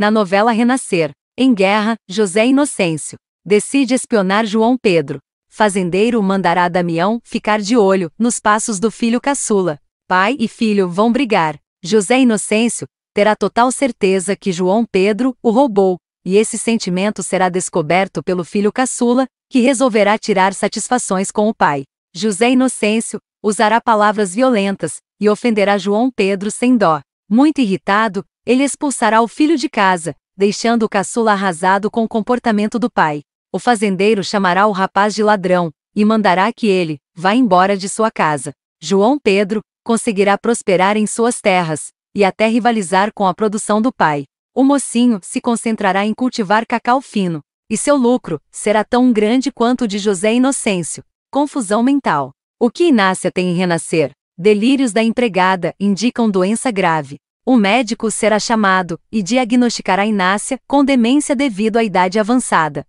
na novela Renascer. Em guerra, José Inocêncio decide espionar João Pedro. Fazendeiro mandará Damião ficar de olho nos passos do filho caçula. Pai e filho vão brigar. José Inocêncio terá total certeza que João Pedro o roubou, e esse sentimento será descoberto pelo filho caçula, que resolverá tirar satisfações com o pai. José Inocêncio usará palavras violentas e ofenderá João Pedro sem dó. Muito irritado, ele expulsará o filho de casa, deixando o caçula arrasado com o comportamento do pai. O fazendeiro chamará o rapaz de ladrão e mandará que ele vá embora de sua casa. João Pedro conseguirá prosperar em suas terras e até rivalizar com a produção do pai. O mocinho se concentrará em cultivar cacau fino, e seu lucro será tão grande quanto o de José Inocêncio. Confusão mental. O que Inácia tem em renascer? delírios da empregada indicam doença grave. O médico será chamado e diagnosticará Inácia com demência devido à idade avançada.